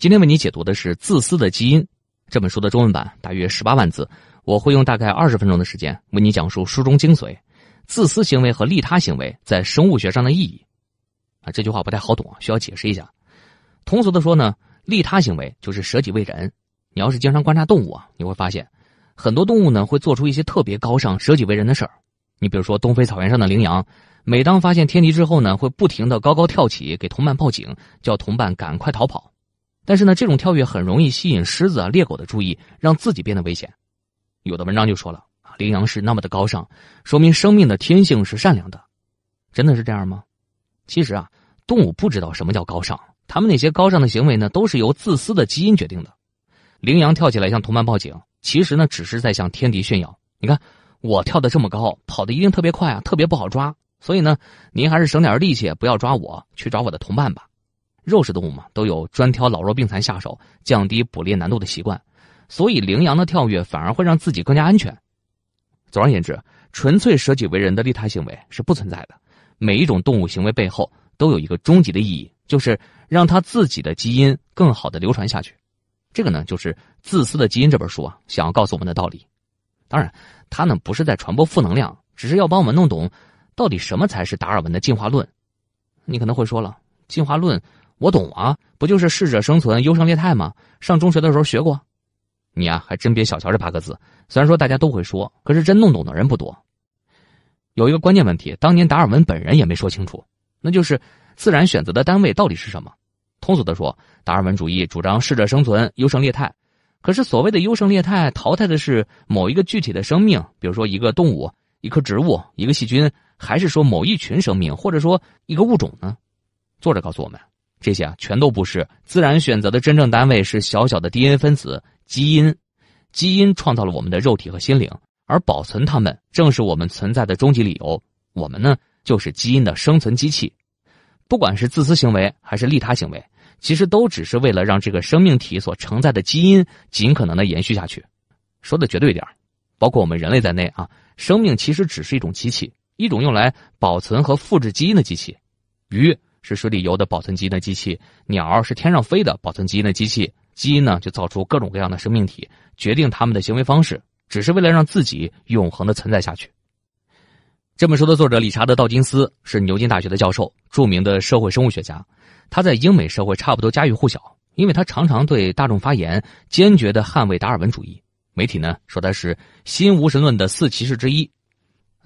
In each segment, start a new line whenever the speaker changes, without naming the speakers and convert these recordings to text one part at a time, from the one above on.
今天为你解读的是《自私的基因》这本书的中文版，大约十八万字。我会用大概二十分钟的时间为你讲述书中精髓：自私行为和利他行为在生物学上的意义。啊，这句话不太好懂，需要解释一下。通俗的说呢，利他行为就是舍己为人。你要是经常观察动物啊，你会发现很多动物呢会做出一些特别高尚、舍己为人的事儿。你比如说，东非草原上的羚羊，每当发现天敌之后呢，会不停的高高跳起，给同伴报警，叫同伴赶快逃跑。但是呢，这种跳跃很容易吸引狮子啊、猎狗的注意，让自己变得危险。有的文章就说了啊，羚羊是那么的高尚，说明生命的天性是善良的，真的是这样吗？其实啊，动物不知道什么叫高尚，他们那些高尚的行为呢，都是由自私的基因决定的。羚羊跳起来向同伴报警，其实呢，只是在向天敌炫耀。你看，我跳的这么高，跑的一定特别快啊，特别不好抓。所以呢，您还是省点力气，不要抓我，去找我的同伴吧。肉食动物嘛，都有专挑老弱病残下手、降低捕猎难度的习惯，所以羚羊的跳跃反而会让自己更加安全。总而言之，纯粹舍己为人的利他行为是不存在的。每一种动物行为背后都有一个终极的意义，就是让它自己的基因更好的流传下去。这个呢，就是《自私的基因》这本书啊，想要告诉我们的道理。当然，它呢不是在传播负能量，只是要帮我们弄懂到底什么才是达尔文的进化论。你可能会说了，进化论？我懂啊，不就是适者生存、优胜劣汰吗？上中学的时候学过，你呀还真别小瞧这八个字。虽然说大家都会说，可是真弄懂的人不多。有一个关键问题，当年达尔文本人也没说清楚，那就是自然选择的单位到底是什么？通俗的说，达尔文主义主张适者生存、优胜劣汰，可是所谓的优胜劣汰淘汰的是某一个具体的生命，比如说一个动物、一棵植物、一个细菌，还是说某一群生命，或者说一个物种呢？作者告诉我们。这些啊，全都不是自然选择的真正单位，是小小的 DNA 分子基因，基因创造了我们的肉体和心灵，而保存它们正是我们存在的终极理由。我们呢，就是基因的生存机器，不管是自私行为还是利他行为，其实都只是为了让这个生命体所承载的基因尽可能的延续下去。说的绝对点包括我们人类在内啊，生命其实只是一种机器，一种用来保存和复制基因的机器。鱼。是水里游的保存基因的机器，鸟是天上飞的保存基因的机器，基因呢就造出各种各样的生命体，决定他们的行为方式，只是为了让自己永恒的存在下去。这本书的作者理查德·道金斯是牛津大学的教授，著名的社会生物学家，他在英美社会差不多家喻户晓，因为他常常对大众发言，坚决的捍卫达尔文主义。媒体呢说他是新无神论的四骑士之一。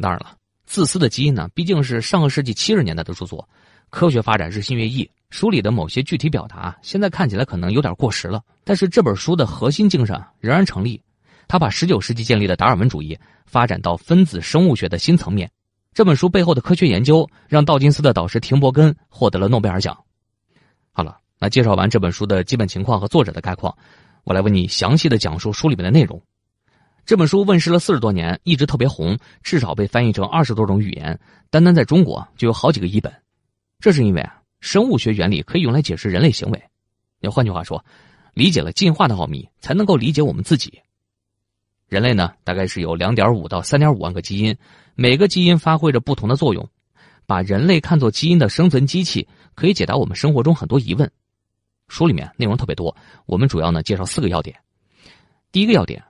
当然了，自私的基因呢毕竟是上个世纪七十年代的著作。科学发展日新月异，书里的某些具体表达现在看起来可能有点过时了，但是这本书的核心精神仍然成立。他把十九世纪建立的达尔文主义发展到分子生物学的新层面。这本书背后的科学研究让道金斯的导师廷伯根获得了诺贝尔奖。好了，那介绍完这本书的基本情况和作者的概况，我来为你详细的讲述书里面的内容。这本书问世了四十多年，一直特别红，至少被翻译成二十多种语言，单单在中国就有好几个译本。这是因为啊，生物学原理可以用来解释人类行为。要换句话说，理解了进化的奥秘，才能够理解我们自己。人类呢，大概是有两点五到三点五万个基因，每个基因发挥着不同的作用。把人类看作基因的生存机器，可以解答我们生活中很多疑问。书里面内容特别多，我们主要呢介绍四个要点。第一个要点：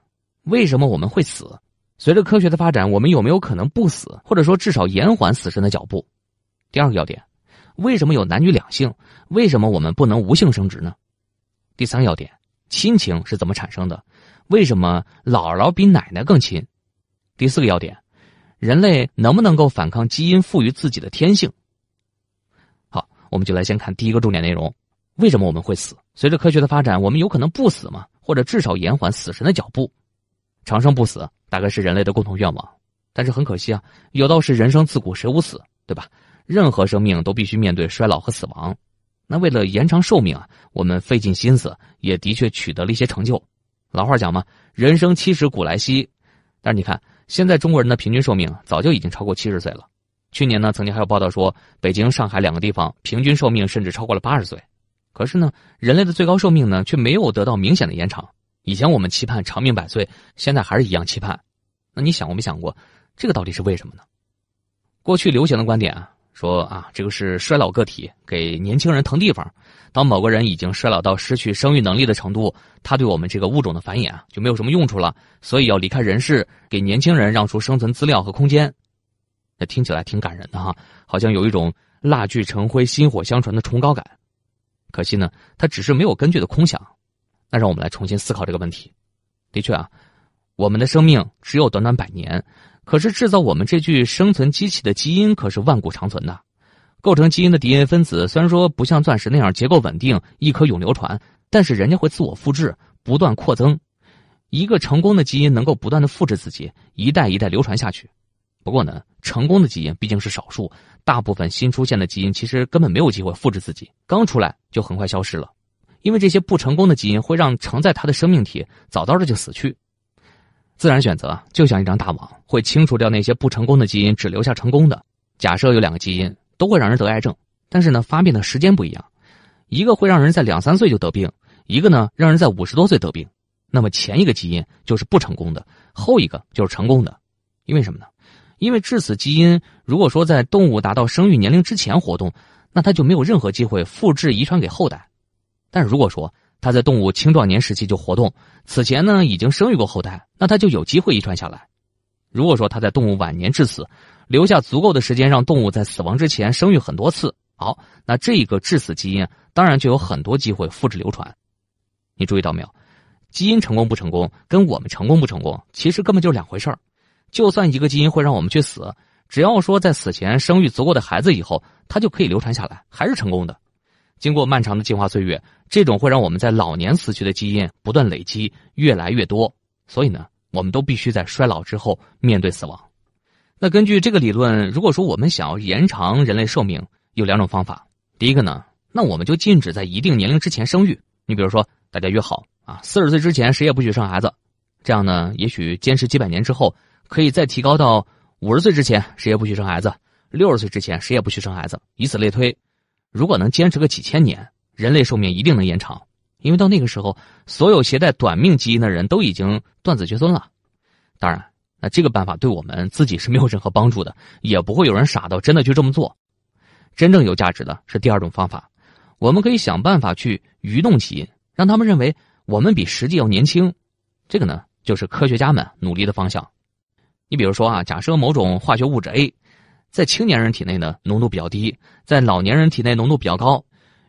为什么我们会死？随着科学的发展，我们有没有可能不死，或者说至少延缓死神的脚步？第二个要点。为什么有男女两性？为什么我们不能无性生殖呢？第三个要点，亲情是怎么产生的？为什么姥姥比奶奶更亲？第四个要点，人类能不能够反抗基因赋予自己的天性？好，我们就来先看第一个重点内容：为什么我们会死？随着科学的发展，我们有可能不死吗？或者至少延缓死神的脚步？长生不死大概是人类的共同愿望，但是很可惜啊，有道是人生自古谁无死，对吧？任何生命都必须面对衰老和死亡，那为了延长寿命啊，我们费尽心思，也的确取得了一些成就。老话讲嘛，人生七十古来稀，但是你看，现在中国人的平均寿命早就已经超过七十岁了。去年呢，曾经还有报道说，北京、上海两个地方平均寿命甚至超过了八十岁。可是呢，人类的最高寿命呢，却没有得到明显的延长。以前我们期盼长命百岁，现在还是一样期盼。那你想过没想过，这个到底是为什么呢？过去流行的观点啊。说啊，这个是衰老个体给年轻人腾地方。当某个人已经衰老到失去生育能力的程度，他对我们这个物种的繁衍就没有什么用处了，所以要离开人世，给年轻人让出生存资料和空间。那听起来挺感人的哈，好像有一种蜡炬成灰、薪火相传的崇高感。可惜呢，它只是没有根据的空想。那让我们来重新思考这个问题。的确啊，我们的生命只有短短百年。可是制造我们这具生存机器的基因可是万古长存的。构成基因的 DNA 分子虽然说不像钻石那样结构稳定、一颗永流传，但是人家会自我复制，不断扩增。一个成功的基因能够不断的复制自己，一代一代流传下去。不过呢，成功的基因毕竟是少数，大部分新出现的基因其实根本没有机会复制自己，刚出来就很快消失了，因为这些不成功的基因会让承载它的生命体早早的就死去。自然选择就像一张大网，会清除掉那些不成功的基因，只留下成功的。假设有两个基因都会让人得癌症，但是呢，发病的时间不一样，一个会让人在两三岁就得病，一个呢让人在五十多岁得病。那么前一个基因就是不成功的，后一个就是成功的。因为什么呢？因为致死基因如果说在动物达到生育年龄之前活动，那它就没有任何机会复制遗传给后代。但是如果说，它在动物青壮年时期就活动，此前呢已经生育过后代，那它就有机会遗传下来。如果说它在动物晚年致死，留下足够的时间让动物在死亡之前生育很多次，好，那这一个致死基因当然就有很多机会复制流传。你注意到没有？基因成功不成功，跟我们成功不成功，其实根本就是两回事儿。就算一个基因会让我们去死，只要说在死前生育足够的孩子以后，它就可以流传下来，还是成功的。经过漫长的进化岁月，这种会让我们在老年死去的基因不断累积，越来越多。所以呢，我们都必须在衰老之后面对死亡。那根据这个理论，如果说我们想要延长人类寿命，有两种方法。第一个呢，那我们就禁止在一定年龄之前生育。你比如说，大家约好啊，四十岁之前谁也不许生孩子，这样呢，也许坚持几百年之后，可以再提高到五十岁之前谁也不许生孩子，六十岁之前谁也不许生孩子，以此类推。如果能坚持个几千年，人类寿命一定能延长。因为到那个时候，所有携带短命基因的人都已经断子绝孙了。当然，那这个办法对我们自己是没有任何帮助的，也不会有人傻到真的去这么做。真正有价值的是第二种方法，我们可以想办法去愚弄基因，让他们认为我们比实际要年轻。这个呢，就是科学家们努力的方向。你比如说啊，假设某种化学物质 A。在青年人体内呢，浓度比较低；在老年人体内浓度比较高。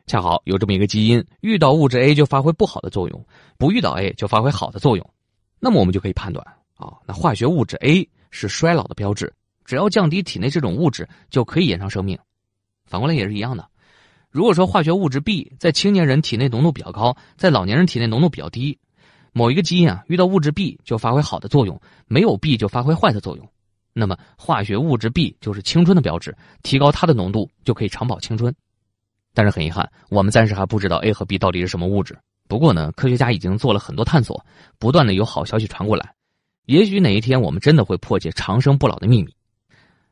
恰好有这么一个基因，遇到物质 A 就发挥不好的作用，不遇到 A 就发挥好的作用。那么我们就可以判断啊，那化学物质 A 是衰老的标志，只要降低体内这种物质就可以延长生命。反过来也是一样的。如果说化学物质 B 在青年人体内浓度比较高，在老年人体内浓度比较低，某一个基因啊，遇到物质 B 就发挥好的作用，没有 B 就发挥坏的作用。那么，化学物质 B 就是青春的标志，提高它的浓度就可以长保青春。但是很遗憾，我们暂时还不知道 A 和 B 到底是什么物质。不过呢，科学家已经做了很多探索，不断的有好消息传过来。也许哪一天我们真的会破解长生不老的秘密。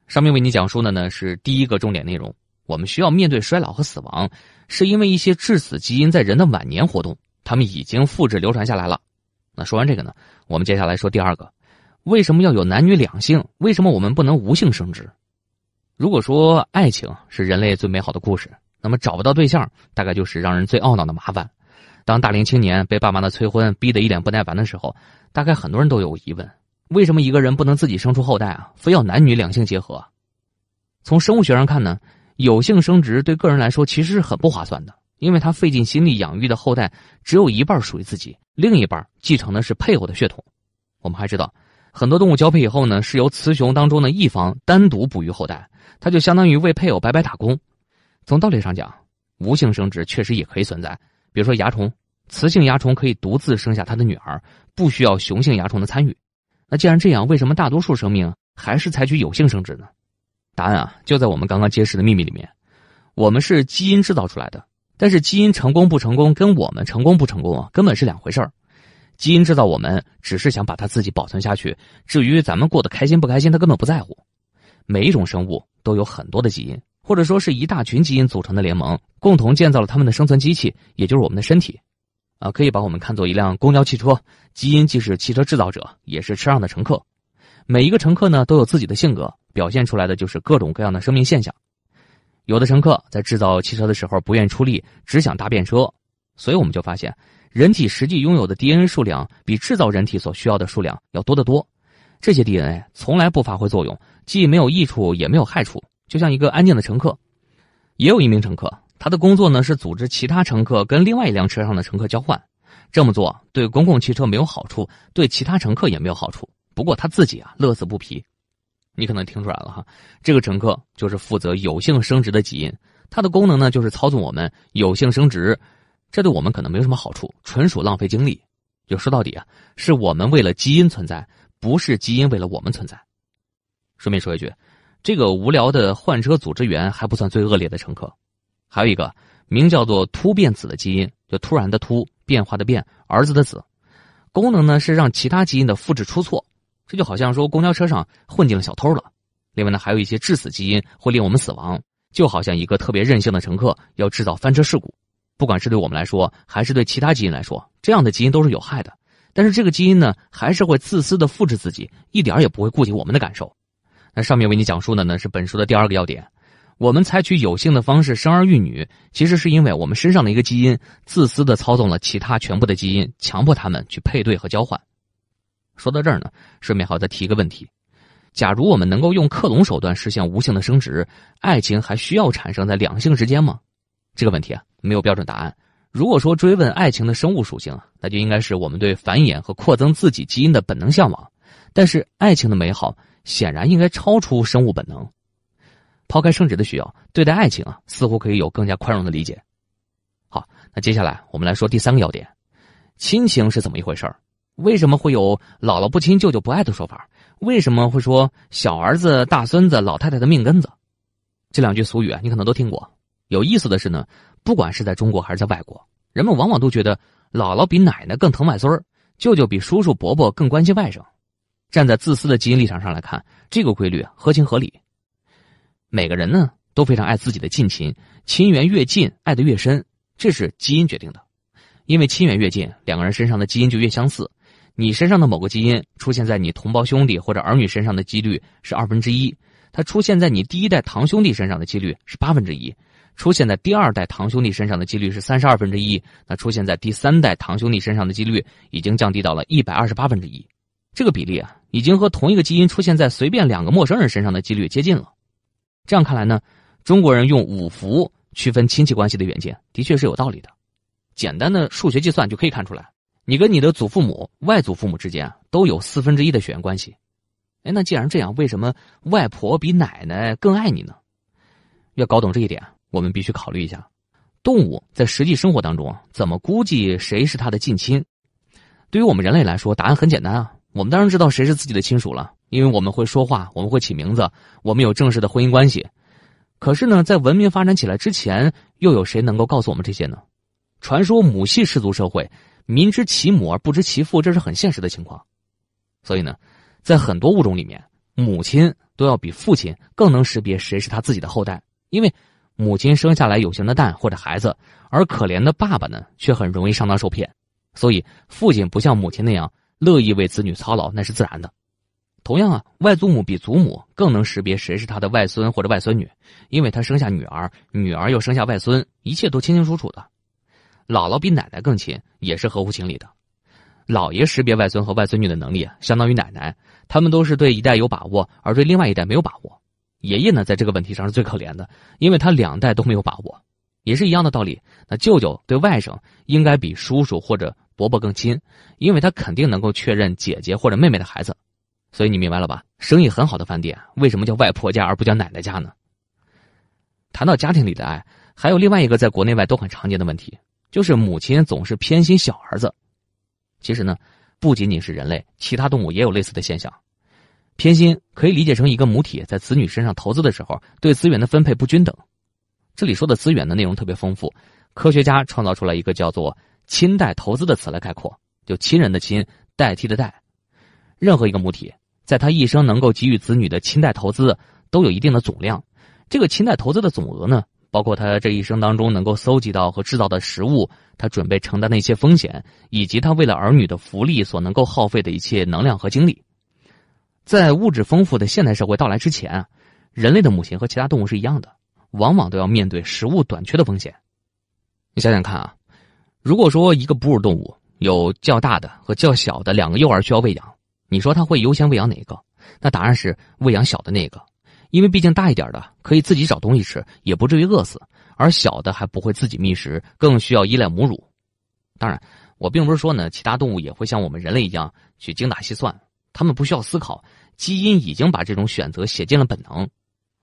上面为你讲述的呢是第一个重点内容。我们需要面对衰老和死亡，是因为一些致死基因在人的晚年活动，他们已经复制流传下来了。那说完这个呢，我们接下来说第二个。为什么要有男女两性？为什么我们不能无性生殖？如果说爱情是人类最美好的故事，那么找不到对象，大概就是让人最懊恼的麻烦。当大龄青年被爸妈的催婚逼得一脸不耐烦的时候，大概很多人都有疑问：为什么一个人不能自己生出后代啊？非要男女两性结合？从生物学上看呢，有性生殖对个人来说其实是很不划算的，因为他费尽心力养育的后代只有一半属于自己，另一半继承的是配偶的血统。我们还知道。很多动物交配以后呢，是由雌雄当中的一方单独哺育后代，它就相当于为配偶白白打工。从道理上讲，无性生殖确实也可以存在，比如说蚜虫，雌性蚜虫可以独自生下它的女儿，不需要雄性蚜虫的参与。那既然这样，为什么大多数生命还是采取有性生殖呢？答案啊，就在我们刚刚揭示的秘密里面。我们是基因制造出来的，但是基因成功不成功，跟我们成功不成功啊，根本是两回事儿。基因制造我们，只是想把它自己保存下去。至于咱们过得开心不开心，他根本不在乎。每一种生物都有很多的基因，或者说是一大群基因组成的联盟，共同建造了他们的生存机器，也就是我们的身体。啊，可以把我们看作一辆公交汽车，基因既是汽车制造者，也是车上的乘客。每一个乘客呢，都有自己的性格，表现出来的就是各种各样的生命现象。有的乘客在制造汽车的时候不愿出力，只想搭便车，所以我们就发现。人体实际拥有的 DNA 数量比制造人体所需要的数量要多得多，这些 DNA 从来不发挥作用，既没有益处也没有害处，就像一个安静的乘客。也有一名乘客，他的工作呢是组织其他乘客跟另外一辆车上的乘客交换，这么做对公共汽车没有好处，对其他乘客也没有好处，不过他自己啊乐此不疲。你可能听出来了哈，这个乘客就是负责有性生殖的基因，它的功能呢就是操纵我们有性生殖。这对我们可能没有什么好处，纯属浪费精力。就说到底啊，是我们为了基因存在，不是基因为了我们存在。顺便说一句，这个无聊的换车组织员还不算最恶劣的乘客。还有一个名叫做突变子的基因，就突然的突，变化的变，儿子的子。功能呢是让其他基因的复制出错。这就好像说公交车上混进了小偷了。另外呢，还有一些致死基因会令我们死亡，就好像一个特别任性的乘客要制造翻车事故。不管是对我们来说，还是对其他基因来说，这样的基因都是有害的。但是这个基因呢，还是会自私的复制自己，一点也不会顾及我们的感受。那上面为你讲述的呢，是本书的第二个要点：我们采取有性的方式生儿育女，其实是因为我们身上的一个基因自私的操纵了其他全部的基因，强迫他们去配对和交换。说到这儿呢，顺便好再提一个问题：假如我们能够用克隆手段实现无性的生殖，爱情还需要产生在两性之间吗？这个问题啊。没有标准答案。如果说追问爱情的生物属性，那就应该是我们对繁衍和扩增自己基因的本能向往。但是爱情的美好显然应该超出生物本能。抛开生殖的需要，对待爱情啊，似乎可以有更加宽容的理解。好，那接下来我们来说第三个要点：亲情是怎么一回事？为什么会有“姥姥不亲，舅舅不爱”的说法？为什么会说“小儿子大孙子，老太太的命根子”？这两句俗语啊，你可能都听过。有意思的是呢，不管是在中国还是在外国，人们往往都觉得姥姥比奶奶更疼外孙儿，舅舅比叔叔伯伯更关心外甥。站在自私的基因立场上来看，这个规律合情合理。每个人呢都非常爱自己的近亲，亲缘越近，爱的越深，这是基因决定的。因为亲缘越近，两个人身上的基因就越相似。你身上的某个基因出现在你同胞兄弟或者儿女身上的几率是二分之一，它出现在你第一代堂兄弟身上的几率是八分之一。出现在第二代堂兄弟身上的几率是三十二分之一，那出现在第三代堂兄弟身上的几率已经降低到了一百二十八分之一，这个比例啊，已经和同一个基因出现在随便两个陌生人身上的几率接近了。这样看来呢，中国人用五福区分亲戚关系的远近的确是有道理的，简单的数学计算就可以看出来，你跟你的祖父母、外祖父母之间都有四分之一的血缘关系。哎，那既然这样，为什么外婆比奶奶更爱你呢？要搞懂这一点。我们必须考虑一下，动物在实际生活当中怎么估计谁是它的近亲？对于我们人类来说，答案很简单啊。我们当然知道谁是自己的亲属了，因为我们会说话，我们会起名字，我们有正式的婚姻关系。可是呢，在文明发展起来之前，又有谁能够告诉我们这些呢？传说母系氏族社会，民知其母而不知其父，这是很现实的情况。所以呢，在很多物种里面，母亲都要比父亲更能识别谁是他自己的后代，因为。母亲生下来有形的蛋或者孩子，而可怜的爸爸呢，却很容易上当受骗，所以父亲不像母亲那样乐意为子女操劳，那是自然的。同样啊，外祖母比祖母更能识别谁是她的外孙或者外孙女，因为她生下女儿，女儿又生下外孙，一切都清清楚楚的。姥姥比奶奶更亲，也是合乎情理的。姥爷识别外孙和外孙女的能力相当于奶奶，他们都是对一代有把握，而对另外一代没有把握。爷爷呢，在这个问题上是最可怜的，因为他两代都没有把握，也是一样的道理。那舅舅对外甥应该比叔叔或者伯伯更亲，因为他肯定能够确认姐姐或者妹妹的孩子。所以你明白了吧？生意很好的饭店为什么叫外婆家而不叫奶奶家呢？谈到家庭里的爱，还有另外一个在国内外都很常见的问题，就是母亲总是偏心小儿子。其实呢，不仅仅是人类，其他动物也有类似的现象。偏心可以理解成一个母体在子女身上投资的时候，对资源的分配不均等。这里说的资源的内容特别丰富，科学家创造出来一个叫做“亲代投资”的词来概括，就亲人的亲，代替的代。任何一个母体，在他一生能够给予子女的亲代投资都有一定的总量。这个亲代投资的总额呢，包括他这一生当中能够搜集到和制造的食物，他准备承担的一些风险，以及他为了儿女的福利所能够耗费的一切能量和精力。在物质丰富的现代社会到来之前人类的母亲和其他动物是一样的，往往都要面对食物短缺的风险。你想想看啊，如果说一个哺乳动物有较大的和较小的两个幼儿需要喂养，你说它会优先喂养哪个？那答案是喂养小的那个，因为毕竟大一点的可以自己找东西吃，也不至于饿死，而小的还不会自己觅食，更需要依赖母乳。当然，我并不是说呢，其他动物也会像我们人类一样去精打细算。他们不需要思考，基因已经把这种选择写进了本能。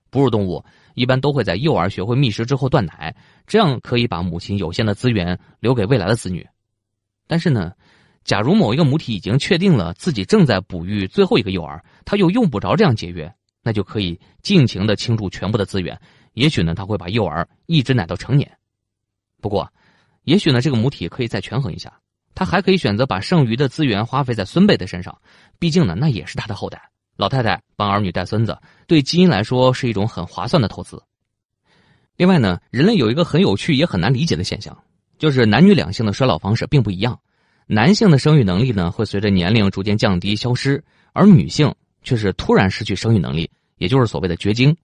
哺乳动物一般都会在幼儿学会觅食之后断奶，这样可以把母亲有限的资源留给未来的子女。但是呢，假如某一个母体已经确定了自己正在哺育最后一个幼儿，它又用不着这样节约，那就可以尽情的倾注全部的资源。也许呢，它会把幼儿一直奶到成年。不过，也许呢，这个母体可以再权衡一下。他还可以选择把剩余的资源花费在孙辈的身上，毕竟呢，那也是他的后代。老太太帮儿女带孙子，对基因来说是一种很划算的投资。另外呢，人类有一个很有趣也很难理解的现象，就是男女两性的衰老方式并不一样。男性的生育能力呢会随着年龄逐渐降低消失，而女性却是突然失去生育能力，也就是所谓的绝经。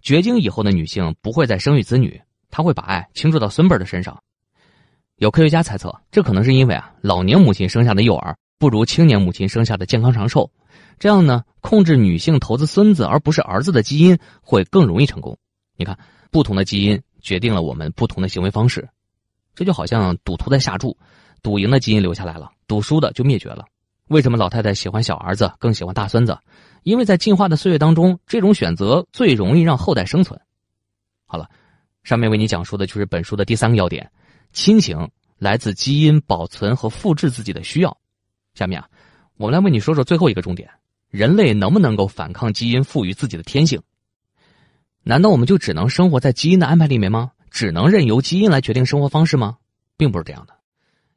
绝经以后的女性不会再生育子女，她会把爱倾注到孙辈的身上。有科学家猜测，这可能是因为啊，老年母亲生下的幼儿不如青年母亲生下的健康长寿。这样呢，控制女性投资孙子而不是儿子的基因会更容易成功。你看，不同的基因决定了我们不同的行为方式。这就好像赌徒在下注，赌赢的基因留下来了，赌输的就灭绝了。为什么老太太喜欢小儿子更喜欢大孙子？因为在进化的岁月当中，这种选择最容易让后代生存。好了，上面为你讲述的就是本书的第三个要点。亲情来自基因保存和复制自己的需要。下面啊，我们来为你说说最后一个重点：人类能不能够反抗基因赋予自己的天性？难道我们就只能生活在基因的安排里面吗？只能任由基因来决定生活方式吗？并不是这样的，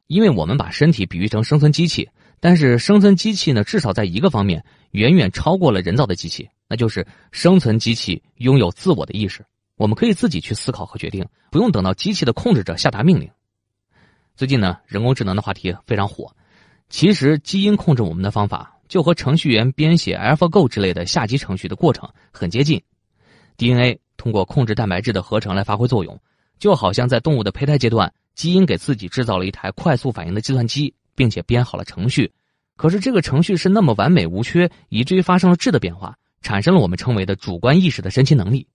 因为我们把身体比喻成生存机器，但是生存机器呢，至少在一个方面远远超过了人造的机器，那就是生存机器拥有自我的意识。我们可以自己去思考和决定，不用等到机器的控制者下达命令。最近呢，人工智能的话题非常火。其实，基因控制我们的方法就和程序员编写 AlphaGo 之类的下级程序的过程很接近。DNA 通过控制蛋白质的合成来发挥作用，就好像在动物的胚胎阶段，基因给自己制造了一台快速反应的计算机，并且编好了程序。可是，这个程序是那么完美无缺，以至于发生了质的变化，产生了我们称为的主观意识的神奇能力。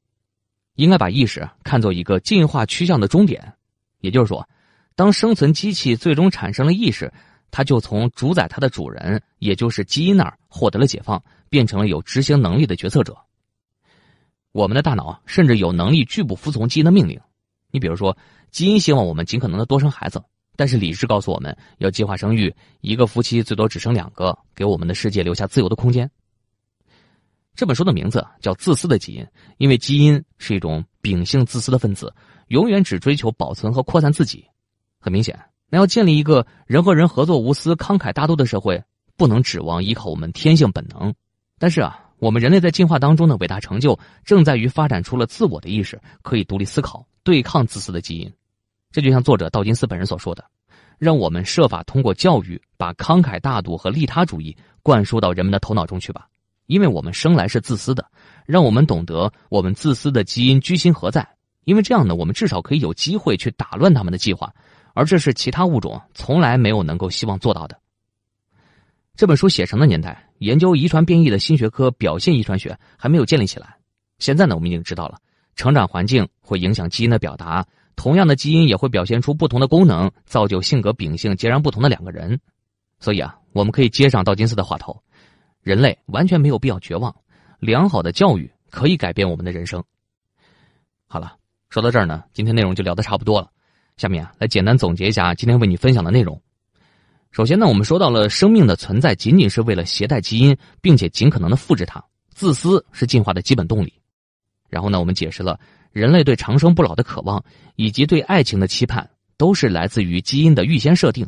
应该把意识看作一个进化趋向的终点，也就是说，当生存机器最终产生了意识，它就从主宰它的主人，也就是基因那儿获得了解放，变成了有执行能力的决策者。我们的大脑甚至有能力拒不服从基因的命令。你比如说，基因希望我们尽可能的多生孩子，但是理智告诉我们要计划生育，一个夫妻最多只生两个，给我们的世界留下自由的空间。这本书的名字叫《自私的基因》，因为基因是一种秉性自私的分子，永远只追求保存和扩散自己。很明显，那要建立一个人和人合作、无私、慷慨大度的社会，不能指望依靠我们天性本能。但是啊，我们人类在进化当中的伟大成就，正在于发展出了自我的意识，可以独立思考，对抗自私的基因。这就像作者道金斯本人所说的：“让我们设法通过教育，把慷慨大度和利他主义灌输到人们的头脑中去吧。”因为我们生来是自私的，让我们懂得我们自私的基因居心何在。因为这样呢，我们至少可以有机会去打乱他们的计划，而这是其他物种从来没有能够希望做到的。这本书写成的年代，研究遗传变异的新学科表现遗传学还没有建立起来。现在呢，我们已经知道了，成长环境会影响基因的表达，同样的基因也会表现出不同的功能，造就性格秉性截然不同的两个人。所以啊，我们可以接上道金斯的话头。人类完全没有必要绝望。良好的教育可以改变我们的人生。好了，说到这儿呢，今天内容就聊得差不多了。下面啊，来简单总结一下今天为你分享的内容。首先呢，我们说到了生命的存在仅仅是为了携带基因，并且尽可能的复制它。自私是进化的基本动力。然后呢，我们解释了人类对长生不老的渴望以及对爱情的期盼，都是来自于基因的预先设定。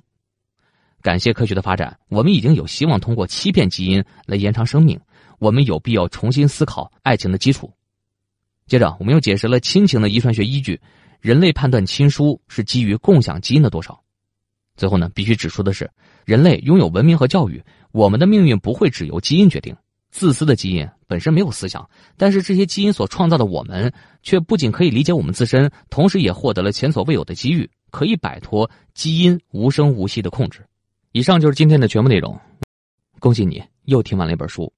感谢科学的发展，我们已经有希望通过欺骗基因来延长生命。我们有必要重新思考爱情的基础。接着，我们又解释了亲情的遗传学依据：人类判断亲疏是基于共享基因的多少。最后呢，必须指出的是，人类拥有文明和教育，我们的命运不会只由基因决定。自私的基因本身没有思想，但是这些基因所创造的我们，却不仅可以理解我们自身，同时也获得了前所未有的机遇，可以摆脱基因无声无息的控制。以上就是今天的全部内容，恭喜你又听完了一本书。